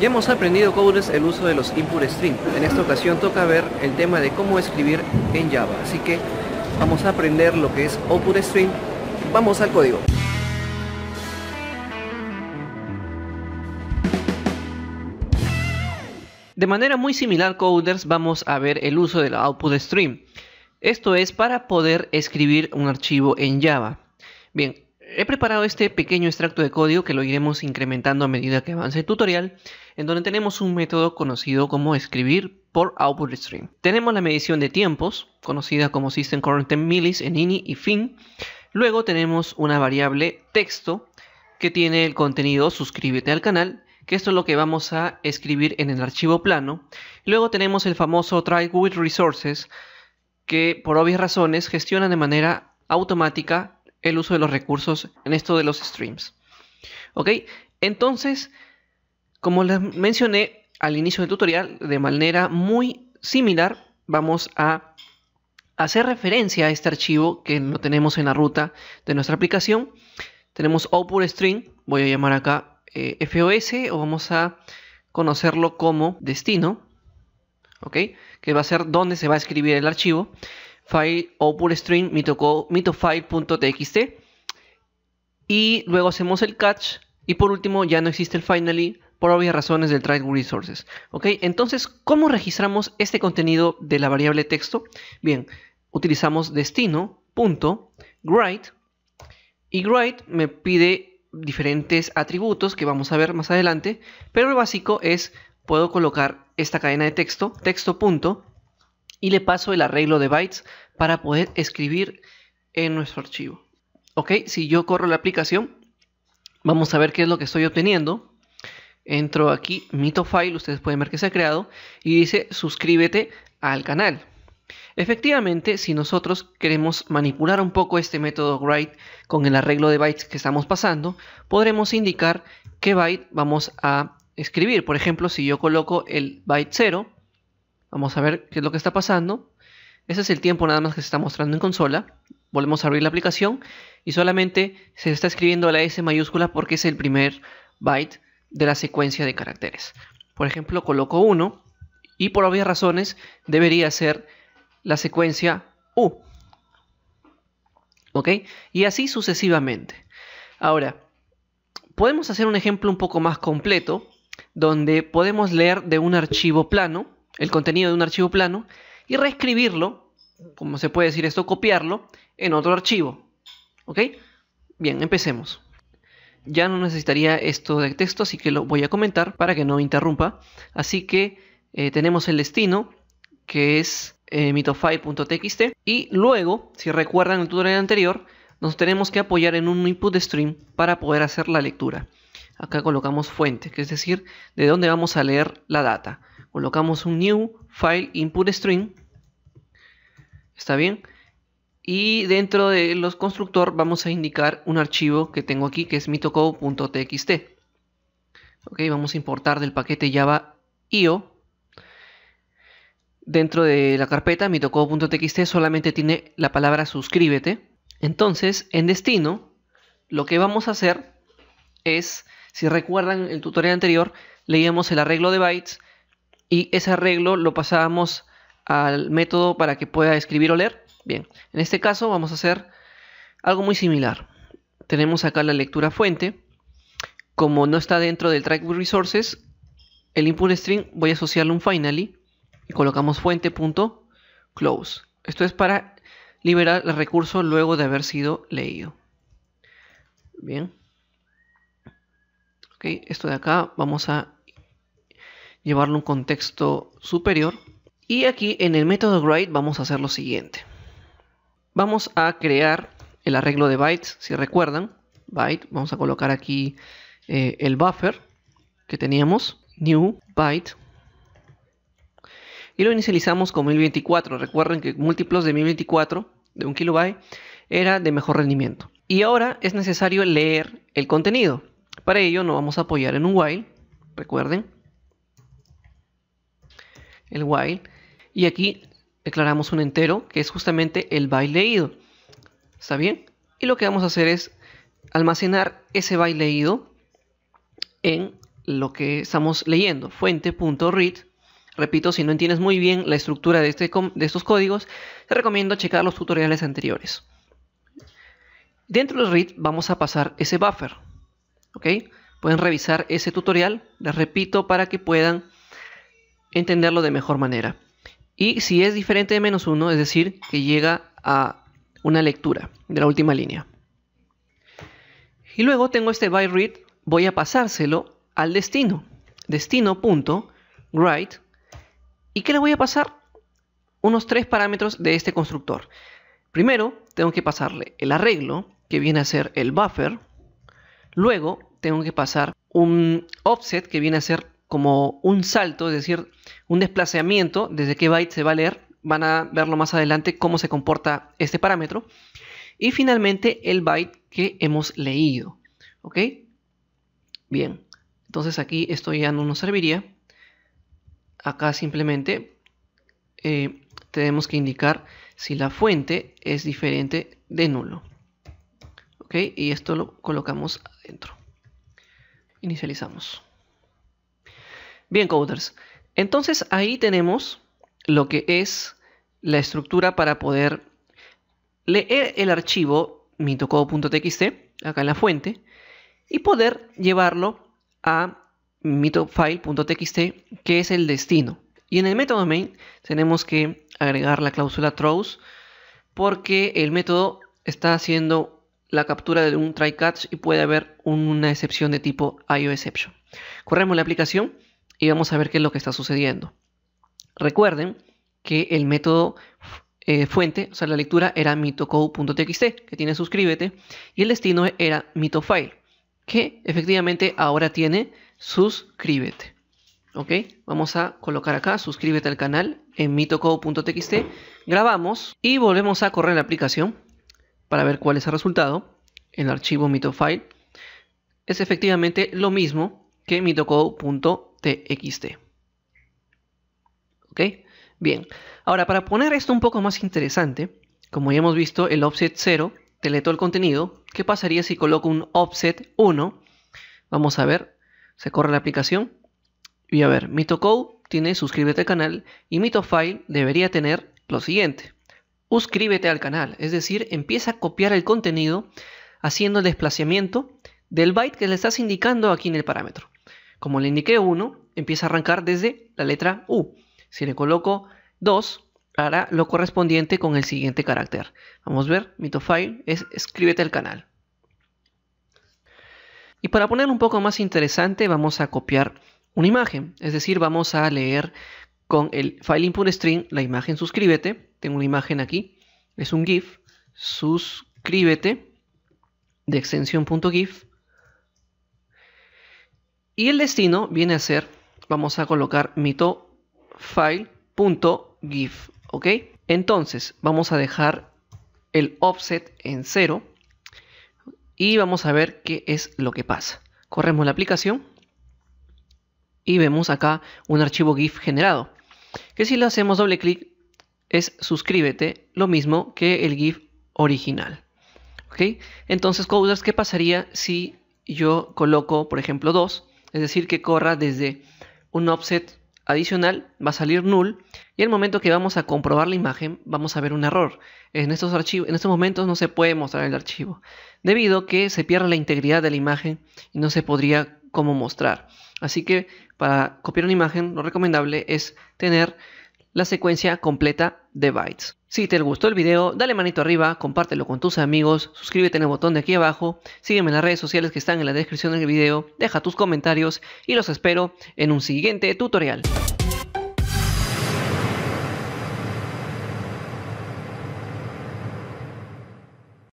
Ya hemos aprendido Coders el uso de los input stream En esta ocasión toca ver el tema de cómo escribir en Java. Así que vamos a aprender lo que es output stream Vamos al código. De manera muy similar, coders, vamos a ver el uso del output stream. Esto es para poder escribir un archivo en Java. Bien, He preparado este pequeño extracto de código que lo iremos incrementando a medida que avance el tutorial, en donde tenemos un método conocido como escribir por output stream. Tenemos la medición de tiempos, conocida como system current en ini y fin. Luego tenemos una variable texto que tiene el contenido suscríbete al canal, que esto es lo que vamos a escribir en el archivo plano. Luego tenemos el famoso try with resources, que por obvias razones gestiona de manera automática el uso de los recursos en esto de los streams. ¿Ok? Entonces, como les mencioné al inicio del tutorial, de manera muy similar, vamos a hacer referencia a este archivo que no tenemos en la ruta de nuestra aplicación. Tenemos output string, voy a llamar acá eh, FOS o vamos a conocerlo como destino, ¿ok? Que va a ser donde se va a escribir el archivo file string mitofile.txt y luego hacemos el catch y por último ya no existe el finally por obvias razones del try Resources. ¿Ok? Entonces, ¿cómo registramos este contenido de la variable texto? Bien, utilizamos destino.write y write me pide diferentes atributos que vamos a ver más adelante, pero lo básico es puedo colocar esta cadena de texto, texto punto, y le paso el arreglo de bytes para poder escribir en nuestro archivo. Ok, si yo corro la aplicación, vamos a ver qué es lo que estoy obteniendo. Entro aquí, file, ustedes pueden ver que se ha creado, y dice suscríbete al canal. Efectivamente, si nosotros queremos manipular un poco este método write con el arreglo de bytes que estamos pasando, podremos indicar qué byte vamos a escribir. Por ejemplo, si yo coloco el byte 0, Vamos a ver qué es lo que está pasando. Ese es el tiempo nada más que se está mostrando en consola. Volvemos a abrir la aplicación y solamente se está escribiendo la S mayúscula porque es el primer byte de la secuencia de caracteres. Por ejemplo, coloco 1 y por obvias razones debería ser la secuencia U. ¿Ok? Y así sucesivamente. Ahora, podemos hacer un ejemplo un poco más completo donde podemos leer de un archivo plano el contenido de un archivo plano y reescribirlo, como se puede decir esto, copiarlo en otro archivo. ¿Ok? Bien, empecemos. Ya no necesitaría esto de texto, así que lo voy a comentar para que no interrumpa. Así que eh, tenemos el destino, que es eh, mitofile.txt. Y luego, si recuerdan el tutorial anterior, nos tenemos que apoyar en un input stream para poder hacer la lectura. Acá colocamos fuente, que es decir, de dónde vamos a leer la data colocamos un new file input string, está bien, y dentro de los constructor vamos a indicar un archivo que tengo aquí que es mitocode.txt. Ok, vamos a importar del paquete java io. Dentro de la carpeta mitocode.txt solamente tiene la palabra suscríbete. Entonces, en destino, lo que vamos a hacer es, si recuerdan el tutorial anterior, leíamos el arreglo de bytes y ese arreglo lo pasábamos al método para que pueda escribir o leer. Bien, en este caso vamos a hacer algo muy similar. Tenemos acá la lectura fuente. Como no está dentro del track resources, el input string voy a asociarle un finally y colocamos fuente.close. Esto es para liberar el recurso luego de haber sido leído. Bien. Ok, esto de acá vamos a llevarlo a un contexto superior. Y aquí en el método grade vamos a hacer lo siguiente. Vamos a crear el arreglo de bytes, si recuerdan, byte, vamos a colocar aquí eh, el buffer que teníamos, new byte, y lo inicializamos con 1024. Recuerden que múltiplos de 1024 de un kilobyte era de mejor rendimiento. Y ahora es necesario leer el contenido. Para ello nos vamos a apoyar en un while, recuerden, el while, y aquí declaramos un entero que es justamente el byte leído. ¿Está bien? Y lo que vamos a hacer es almacenar ese byte leído en lo que estamos leyendo, fuente.read. Repito, si no entiendes muy bien la estructura de, este de estos códigos, te recomiendo checar los tutoriales anteriores. Dentro del read vamos a pasar ese buffer. ¿Ok? Pueden revisar ese tutorial, les repito, para que puedan entenderlo de mejor manera. Y si es diferente de menos 1, es decir, que llega a una lectura de la última línea. Y luego tengo este by read, voy a pasárselo al destino. Destino.write. ¿Y que le voy a pasar? Unos tres parámetros de este constructor. Primero, tengo que pasarle el arreglo, que viene a ser el buffer. Luego, tengo que pasar un offset, que viene a ser como un salto, es decir, un desplazamiento desde qué byte se va a leer. Van a verlo más adelante cómo se comporta este parámetro. Y finalmente el byte que hemos leído. ¿Ok? Bien. Entonces aquí esto ya no nos serviría. Acá simplemente eh, tenemos que indicar si la fuente es diferente de nulo. ¿Ok? Y esto lo colocamos adentro. Inicializamos. Bien, coders. Entonces ahí tenemos lo que es la estructura para poder leer el archivo mitocode.txt acá en la fuente y poder llevarlo a mitofile.txt que es el destino. Y en el método main tenemos que agregar la cláusula throws porque el método está haciendo la captura de un try catch y puede haber una excepción de tipo ioexception. Corremos la aplicación y vamos a ver qué es lo que está sucediendo. Recuerden que el método eh, fuente, o sea, la lectura era mitocode.txt, que tiene suscríbete, y el destino era mitofile, que efectivamente ahora tiene suscríbete. ¿Ok? Vamos a colocar acá, suscríbete al canal en mitocode.txt, grabamos y volvemos a correr la aplicación para ver cuál es el resultado. El archivo mitofile es efectivamente lo mismo que mitocode.txt txt. ¿Ok? Bien. Ahora, para poner esto un poco más interesante, como ya hemos visto, el offset 0 todo el contenido. ¿Qué pasaría si coloco un offset 1? Vamos a ver. Se corre la aplicación. Y a ver, MitoCode tiene suscríbete al canal y MitoFile debería tener lo siguiente. Suscríbete al canal, es decir, empieza a copiar el contenido haciendo el desplazamiento del byte que le estás indicando aquí en el parámetro. Como le indiqué 1, empieza a arrancar desde la letra U. Si le coloco 2, hará lo correspondiente con el siguiente carácter. Vamos a ver, mitofile es escríbete al canal. Y para poner un poco más interesante, vamos a copiar una imagen. Es decir, vamos a leer con el file input string la imagen suscríbete. Tengo una imagen aquí, es un GIF, suscríbete de extensión .gif y el destino viene a ser, vamos a colocar mito ¿ok? Entonces, vamos a dejar el offset en cero. y vamos a ver qué es lo que pasa. Corremos la aplicación y vemos acá un archivo GIF generado. Que si le hacemos doble clic es suscríbete, lo mismo que el GIF original. ¿Ok? Entonces, coders, ¿qué pasaría si yo coloco, por ejemplo, 2 es decir, que corra desde un offset adicional, va a salir null, y al momento que vamos a comprobar la imagen, vamos a ver un error. En estos, archivos, en estos momentos no se puede mostrar el archivo, debido a que se pierde la integridad de la imagen y no se podría como mostrar. Así que para copiar una imagen, lo recomendable es tener la secuencia completa de bytes. Si te gustó el video, dale manito arriba, compártelo con tus amigos, suscríbete en el botón de aquí abajo, sígueme en las redes sociales que están en la descripción del video, deja tus comentarios y los espero en un siguiente tutorial.